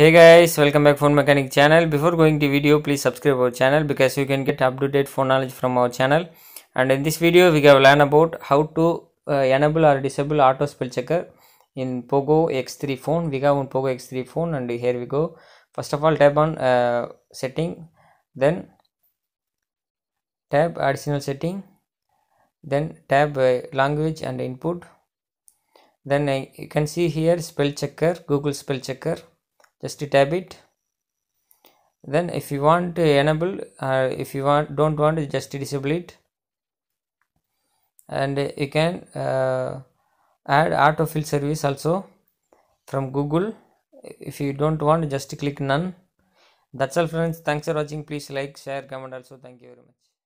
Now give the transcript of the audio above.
hey guys welcome back phone mechanic channel before going to video please subscribe our channel because you can get up to date phone knowledge from our channel and in this video we have learned about how to uh, enable or disable auto spell checker in pogo x3 phone we have on pogo x3 phone and here we go first of all tap on uh, setting then tap additional setting then tap uh, language and input then uh, you can see here spell checker google spell checker just tap it then if you want to enable uh, if you want don't want to just disable it and you can uh, add autofill service also from google if you don't want just click none that's all friends thanks for watching please like share comment also thank you very much